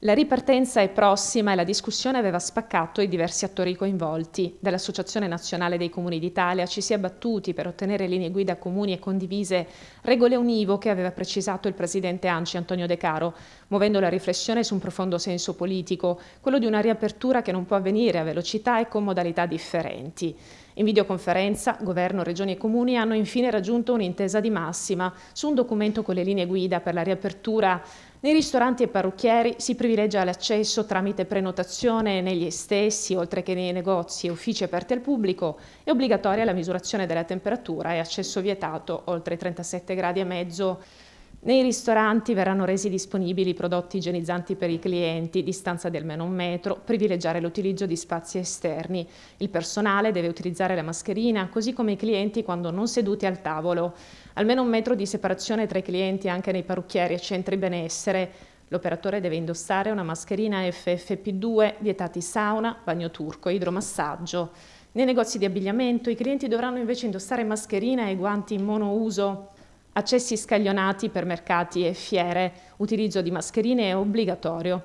La ripartenza è prossima e la discussione aveva spaccato i diversi attori coinvolti. Dall'Associazione Nazionale dei Comuni d'Italia ci si è battuti per ottenere linee guida comuni e condivise, regole univoche, aveva precisato il presidente Anci Antonio De Caro, muovendo la riflessione su un profondo senso politico, quello di una riapertura che non può avvenire a velocità e con modalità differenti. In videoconferenza, governo, regioni e comuni hanno infine raggiunto un'intesa di massima su un documento con le linee guida per la riapertura nei ristoranti e parrucchieri si privilegia l'accesso tramite prenotazione negli stessi, oltre che nei negozi e uffici aperti al pubblico. È obbligatoria la misurazione della temperatura e accesso vietato oltre 37 gradi e mezzo. Nei ristoranti verranno resi disponibili prodotti igienizzanti per i clienti, distanza di almeno un metro, privilegiare l'utilizzo di spazi esterni. Il personale deve utilizzare la mascherina, così come i clienti quando non seduti al tavolo. Almeno un metro di separazione tra i clienti anche nei parrucchieri e centri benessere. L'operatore deve indossare una mascherina FFP2, vietati sauna, bagno turco, e idromassaggio. Nei negozi di abbigliamento i clienti dovranno invece indossare mascherina e guanti monouso accessi scaglionati per mercati e fiere, utilizzo di mascherine è obbligatorio.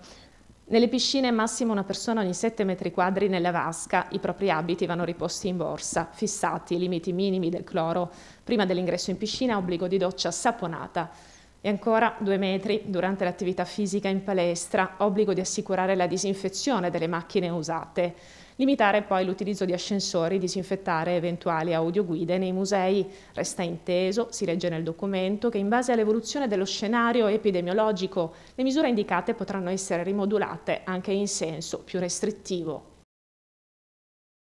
Nelle piscine massimo una persona ogni 7 metri quadri nella vasca, i propri abiti vanno riposti in borsa, fissati i limiti minimi del cloro, prima dell'ingresso in piscina obbligo di doccia saponata. E ancora due metri durante l'attività fisica in palestra, obbligo di assicurare la disinfezione delle macchine usate. Limitare poi l'utilizzo di ascensori, disinfettare eventuali audioguide nei musei. Resta inteso, si legge nel documento, che in base all'evoluzione dello scenario epidemiologico le misure indicate potranno essere rimodulate anche in senso più restrittivo.